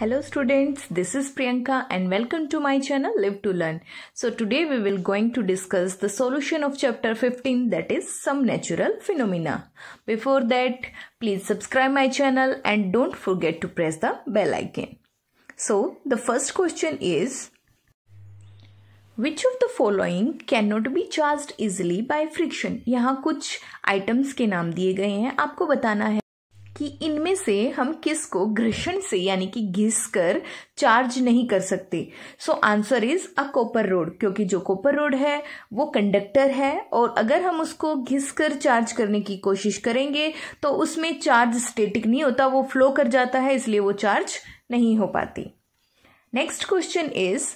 Hello students, this is Priyanka and welcome to my channel Live to Learn. So today we will going to discuss the solution of chapter 15 that is some natural phenomena. Before that, please subscribe my channel and don't forget to press the bell icon. So the first question is which of the following cannot be charged easily by friction? यहाँ कुछ items के नाम दिए गए हैं आपको बताना है कि इनमें से हम किस को घृषण से यानी कि घिस कर चार्ज नहीं कर सकते so answer is a copper rod क्योंकि जो कोपर रोड है वो कंडक्टर है और अगर हम उसको घिस कर चार्ज करने की कोशिश करेंगे तो उसमें चार्ज स्टेटिक नहीं होता वो फ्लो कर जाता है इसलिए वो चार्ज नहीं हो पाती next question is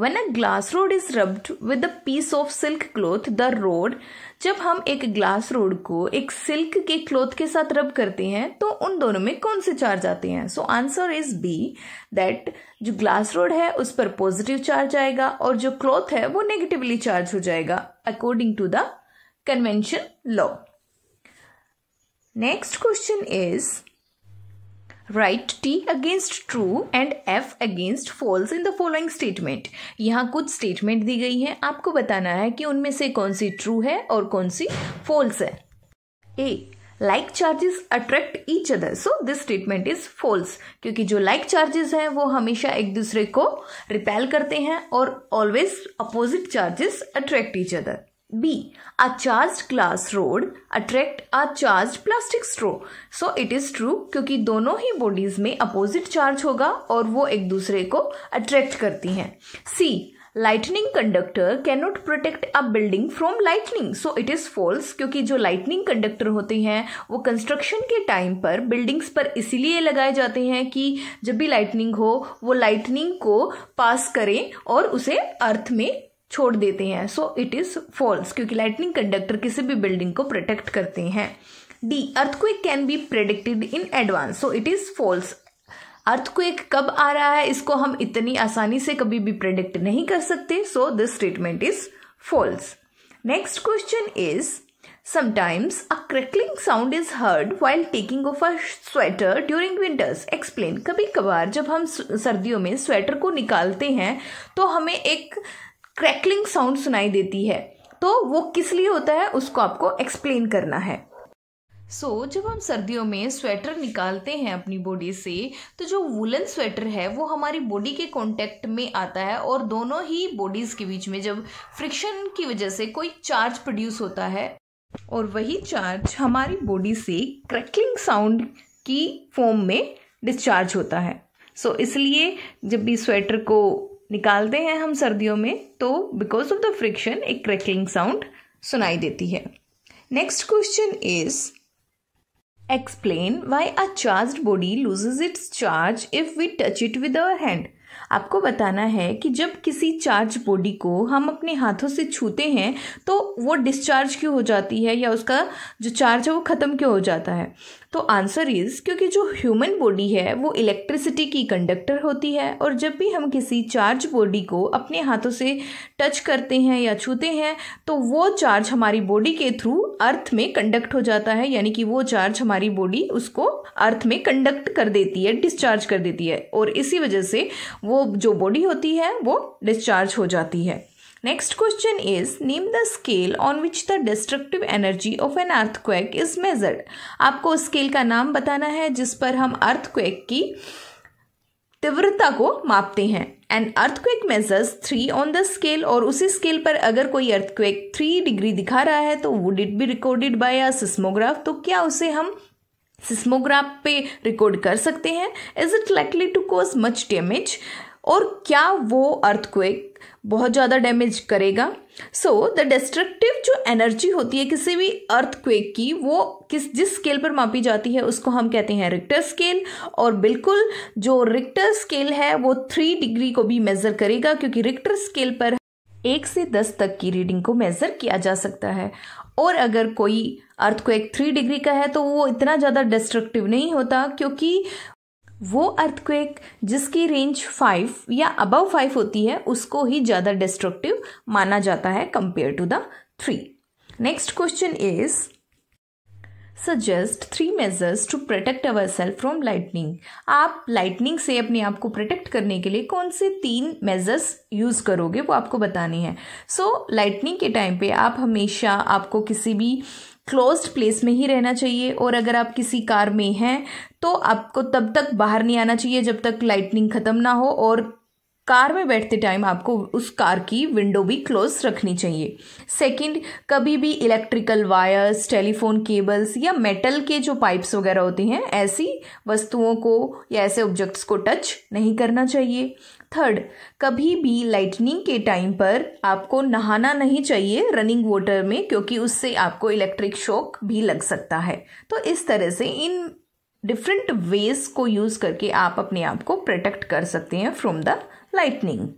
when a glass rod is rubbed with a piece of silk cloth the rod जब हम एक ग्लास रोड को एक सिल्क के क्लोथ के साथ रब करते हैं तो उन दोनों में कौन से चार्ज आते हैं so answer is B that जो ग्लास रोड है उस पर पॉजिटिव चार्ज आएगा और जो क्लोथ है वो नेगेटिवली चार्ज हो जाएगा according to the convention law next question is write T against true and F against false in the following statement यहाँ कुछ स्टेटमेंट दी गई है आपको बताना है कि उनमें से कौन सी ट्रू है और कौन सी फॉल्स है A like charges attract each other so this statement is false क्योंकि जो लाइक चार्जेस हैं वो हमेशा एक दूसरे को रिपेल करते हैं और always opposite charges attract each other B. A charged glass rod attract a charged plastic straw. So it is true क्योंकि दोनों ही bodies में opposite charge होगा और वो एक दूसरे को attract करती हैं. C. Lightning conductor cannot protect a building from lightning. So it is false क्योंकि जो lightning conductor होते हैं वो construction के time पर buildings पर इसीलिए लगाए जाते हैं कि जब भी lightning हो वो lightning को pass करें और उसे अर्थ में छोड़ देते हैं सो इट इज़ फॉल्स क्योंकि लाइटनिंग कंडक्टर किसी भी बिल्डिंग को प्रोटेक्ट करते हैं D earthquake can be predicted in advance so it is false earthquake कब आ रहा है इसको हम इतनी आसानी से कभी भी प्रेडिक्ट नहीं कर सकते so this statement is false next question is sometimes a crackling sound is heard while taking off a sweater during winters explain कभी कभार जब हम सर्दियों में स्वेटर को निकालते हैं तो हमें एक क्रैकलिंग साउंड सुनाई देती है तो वो किस लिए होता है उसको आपको एक्सप्लेन करना है सो so, जब हम सर्दियों में स्वेटर निकालते हैं अपनी बॉडी से तो जो वुलन स्वेटर है वो हमारी बॉडी के कॉन्टेक्ट में आता है और दोनों ही बॉडीज़ के बीच में जब फ्रिक्शन की वजह से कोई चार्ज प्रोड्यूस होता है और वही चार्ज हमारी बॉडी से क्रैकलिंग साउंड की फॉर्म में डिस्चार्ज होता है सो so, इसलिए जब भी स्वेटर को निकालते हैं हम सर्दियों में तो बिकॉज ऑफ द फ्रिक्शन एक क्रैकिंग साउंड सुनाई देती है next question is explain why a charge body loses its charge if we touch it with our hand आपको बताना है कि जब किसी चार्ज बॉडी को हम अपने हाथों से छूते हैं तो वो डिस्चार्ज क्यों हो जाती है या उसका जो चार्ज है वो ख़त्म क्यों हो जाता है तो आंसर इज़ क्योंकि जो ह्यूमन बॉडी है वो इलेक्ट्रिसिटी की कंडक्टर होती है और जब भी हम किसी चार्ज बॉडी को अपने हाथों से टच करते हैं या छूते हैं तो वो चार्ज हमारी बॉडी के थ्रू अर्थ में कंडक्ट हो जाता है यानी कि वो चार्ज हमारी बॉडी उसको अर्थ में कंडक्ट कर देती है डिस्चार्ज कर देती है और इसी वजह से वो जो बॉडी होती है वो डिस्चार्ज हो जाती है Next question is name the scale on which the destructive energy of an earthquake is measured. आपको उस स्केल का नाम बताना है जिस पर हम अर्थक्वेक की तीव्रता को मापते हैं and earthquake measures three on the scale और उसी स्केल पर अगर कोई अर्थक्वेक थ्री डिग्री दिखा रहा है तो would it be recorded by a seismograph तो क्या उसे हम सिस्मोग्राफ पे रिकॉर्ड कर सकते हैं is it likely to cause much damage और क्या वो अर्थक्वेक बहुत ज़्यादा डैमेज करेगा सो द डिस्ट्रक्टिव जो एनर्जी होती है किसी भी अर्थक्वेक की वो किस जिस स्केल पर मापी जाती है उसको हम कहते हैं रिक्टर स्केल और बिल्कुल जो रिक्टर स्केल है वो थ्री डिग्री को भी मेज़र करेगा क्योंकि रिक्टर स्केल पर एक से दस तक की रीडिंग को मेज़र किया जा सकता है और अगर कोई अर्थ थ्री डिग्री का है तो वो इतना ज़्यादा डिस्ट्रक्टिव नहीं होता क्योंकि वो अर्थक्वेक जिसकी रेंज फाइव या अबव फाइव होती है उसको ही ज़्यादा डिस्ट्रक्टिव माना जाता है compare to the three next question is suggest three measures to protect our self from lightning आप लाइटनिंग से अपने आप को प्रोटेक्ट करने के लिए कौन से तीन मेजर्स यूज़ करोगे वो आपको बतानी है सो so, लाइटनिंग के टाइम पे आप हमेशा आपको किसी भी uh, क्लोज्ड प्लेस में ही रहना चाहिए और अगर आप किसी कार में हैं तो आपको तब तक बाहर नहीं आना चाहिए जब तक लाइटनिंग ख़त्म ना हो और कार में बैठते टाइम आपको उस कार की विंडो भी क्लोज रखनी चाहिए सेकंड कभी भी इलेक्ट्रिकल वायर्स टेलीफोन केबल्स या मेटल के जो पाइप्स वगैरह होते हैं ऐसी वस्तुओं को या ऐसे ऑब्जेक्ट्स को टच नहीं करना चाहिए थर्ड कभी भी लाइटनिंग के टाइम पर आपको नहाना नहीं चाहिए रनिंग वाटर में क्योंकि उससे आपको इलेक्ट्रिक शॉक भी लग सकता है तो इस तरह से इन डिफरेंट वेज को यूज़ करके आप अपने आप को प्रोटेक्ट कर सकते हैं from the lightning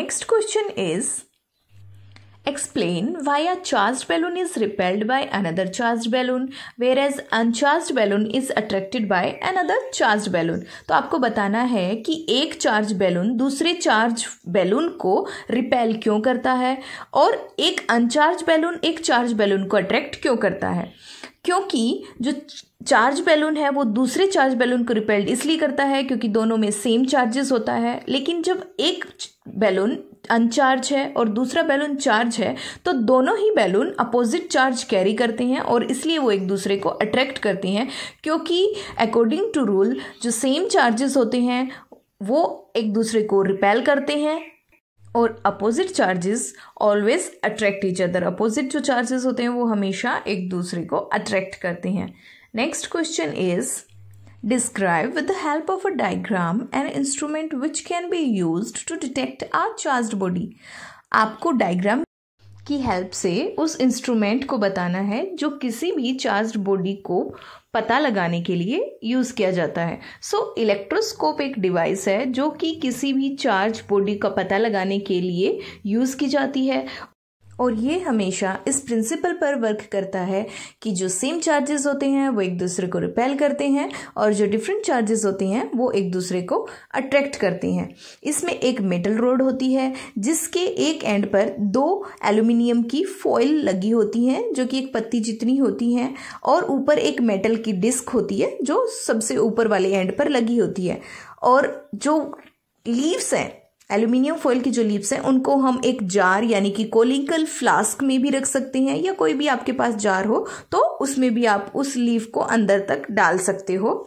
next question is Explain why a charged balloon is repelled by another charged balloon, whereas uncharged balloon is attracted by another charged balloon. तो आपको बताना है कि एक चार्ज बैलून दूसरे चार्ज बैलून को रिपेल क्यों करता है और एक अनचार्ज बैलून एक चार्ज बैलून को अट्रैक्ट क्यों करता है क्योंकि जो चार्ज बैलून है वो दूसरे चार्ज बैलून को रिपेल्ड इसलिए करता है क्योंकि दोनों में सेम चार्जेस होता है लेकिन जब एक बैलून अनचार्ज है और दूसरा बैलून चार्ज है तो दोनों ही बैलून अपोजिट चार्ज कैरी करते हैं और इसलिए वो एक दूसरे को अट्रैक्ट करते हैं क्योंकि अकॉर्डिंग टू रूल जो सेम चार्जेस होते हैं वो एक दूसरे को रिपेल करते हैं और opposite charges always attract each other opposite जो चार्जेस होते हैं वो हमेशा एक दूसरे को अट्रैक्ट करते हैं next question is Describe with the help of a diagram an instrument which can be used to detect a charged body. आपको डायग्राम की हेल्प से उस इंस्ट्रूमेंट को बताना है जो किसी भी चार्ज बॉडी को पता लगाने के लिए यूज़ किया जाता है सो so, इलेक्ट्रोस्कोप एक डिवाइस है जो कि किसी भी चार्ज बॉडी का पता लगाने के लिए यूज़ की जाती है और ये हमेशा इस प्रिंसिपल पर वर्क करता है कि जो सेम चार्जेस होते हैं वो एक दूसरे को रिपेल करते हैं और जो डिफरेंट चार्जेस होते हैं वो एक दूसरे को अट्रैक्ट करते हैं इसमें एक मेटल रोड होती है जिसके एक एंड पर दो एल्यूमिनियम की फॉइल लगी होती हैं जो कि एक पत्ती जितनी होती हैं और ऊपर एक मेटल की डिस्क होती है जो सबसे ऊपर वाले एंड पर लगी होती है और जो लीव्स हैं एल्यूमिनियम फॉइल की जो लीव्स हैं उनको हम एक जार यानी कि कोलिंकल फ्लास्क में भी रख सकते हैं या कोई भी आपके पास जार हो तो उसमें भी आप उस लीव को अंदर तक डाल सकते हो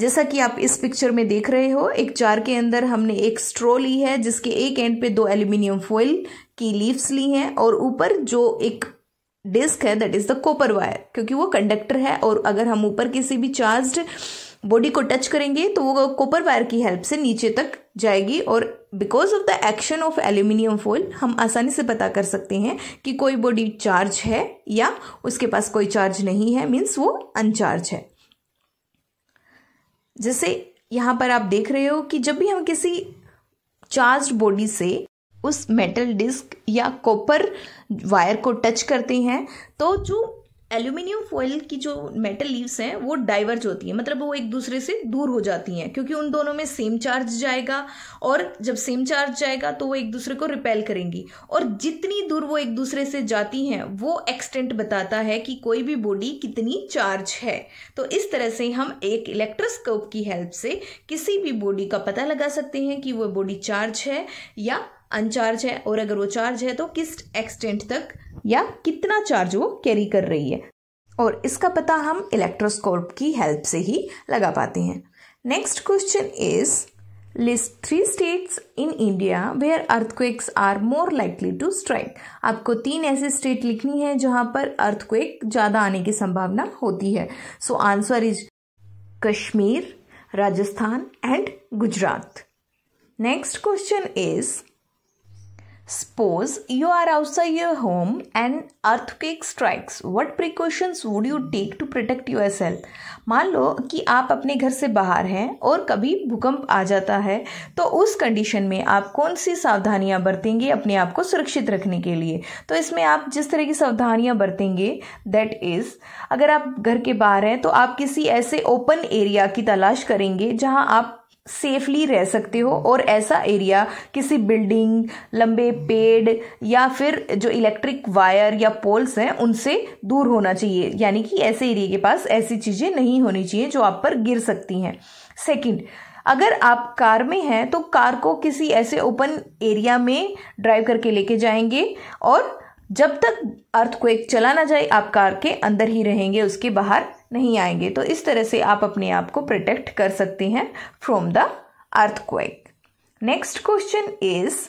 जैसा कि आप इस पिक्चर में देख रहे हो एक जार के अंदर हमने एक स्ट्रो ली है जिसके एक एंड पे दो एल्यूमिनियम फॉइल की लीव्स ली हैं और ऊपर जो एक डिस्क है that is the copper wire क्योंकि वो कंडक्टर है और अगर हम ऊपर किसी भी चार्ज्ड बॉडी को टच करेंगे तो वो कॉपर वायर की हेल्प से नीचे तक जाएगी और because of the action of aluminium foil हम आसानी से पता कर सकते हैं कि कोई बॉडी चार्ज है या उसके पास कोई चार्ज नहीं है मीन्स वो अनचार्ज है जैसे यहां पर आप देख रहे हो कि जब भी हम किसी चार्ज बॉडी से उस मेटल डिस्क या कॉपर वायर को टच करते हैं तो जो एल्यूमिनियम फॉइल की जो मेटल लीव्स हैं वो डाइवर्ज होती हैं मतलब वो एक दूसरे से दूर हो जाती हैं क्योंकि उन दोनों में सेम चार्ज जाएगा और जब सेम चार्ज जाएगा तो वो एक दूसरे को रिपेल करेंगी और जितनी दूर वो एक दूसरे से जाती हैं वो एक्सटेंट बताता है कि कोई भी बॉडी कितनी चार्ज है तो इस तरह से हम एक इलेक्ट्रोस्कोप की हेल्प से किसी भी बॉडी का पता लगा सकते हैं कि वो बॉडी चार्ज है या अनचार्ज है और अगर वो चार्ज है तो किस एक्सटेंट तक या कितना चार्ज वो कैरी कर रही है और इसका पता हम इलेक्ट्रोस्कोप की हेल्प से ही लगा पाते हैं next question is list three states in India where earthquakes are more likely to strike आपको तीन ऐसे स्टेट लिखनी है जहां पर अर्थक्वेक ज़्यादा आने की संभावना होती है so answer is Kashmir Rajasthan and Gujarat next question is Suppose you are outside your home and earthquake strikes. What precautions would you take to protect yourself? मान लो कि आप अपने घर से बाहर हैं और कभी भूकंप आ जाता है तो उस कंडीशन में आप कौन सी सावधानियां बरतेंगे अपने आप को सुरक्षित रखने के लिए तो इसमें आप जिस तरह की सावधानियां बरतेंगे दैट इज़ अगर आप घर के बाहर हैं तो आप किसी ऐसे ओपन एरिया की तलाश करेंगे जहां आप सेफली रह सकते हो और ऐसा एरिया किसी बिल्डिंग लंबे पेड़ या फिर जो इलेक्ट्रिक वायर या पोल्स हैं उनसे दूर होना चाहिए यानी कि ऐसे एरिया के पास ऐसी चीज़ें नहीं होनी चाहिए जो आप पर गिर सकती हैं सेकंड अगर आप कार में हैं तो कार को किसी ऐसे ओपन एरिया में ड्राइव करके लेके जाएंगे और जब तक अर्थ को एक चला ना जाए आप कार के अंदर ही रहेंगे उसके बाहर नहीं आएंगे तो इस तरह से आप अपने आप को प्रोटेक्ट कर सकते हैं from the earthquake next question is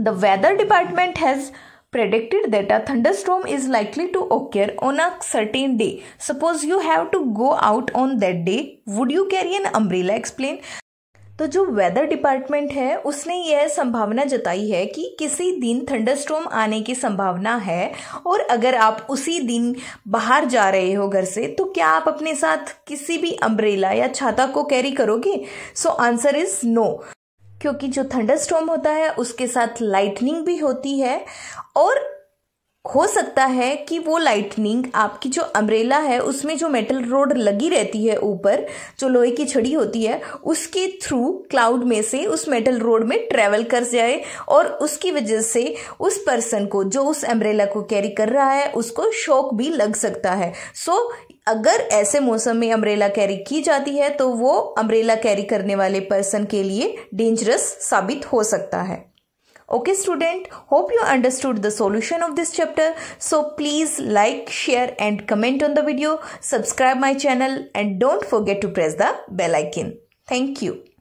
the weather department has predicted that a thunder storm is likely to occur on a certain day suppose you have to go out on that day would you carry an umbrella explain तो जो weather department है उसने यह संभावना जताई है कि किसी दिन थंडरस्टॉर्म आने की संभावना है और अगर आप उसी दिन बाहर जा रहे हो घर से तो क्या आप अपने साथ किसी भी अम्ब्रेला या छाता को कैरी करोगे सो आंसर इज नो क्योंकि जो थंडरस्टॉर्म होता है उसके साथ लाइटनिंग भी होती है और हो सकता है कि वो लाइटनिंग आपकी जो अम्ब्रेला है उसमें जो मेटल रोड लगी रहती है ऊपर जो लोहे की छड़ी होती है उसके थ्रू क्लाउड में से उस मेटल रोड में ट्रेवल कर जाए और उसकी वजह से उस पर्सन को जो उस अम्ब्रेला को कैरी कर रहा है उसको शौक भी लग सकता है सो so, अगर ऐसे मौसम में अम्ब्रेला कैरी की जाती है तो वो अम्ब्रेला कैरी करने वाले पर्सन के लिए डेंजरस साबित हो सकता है Okay student, hope you understood the solution of this chapter. So please like, share and comment on the video, subscribe my channel and don't forget to press the bell icon. Thank you.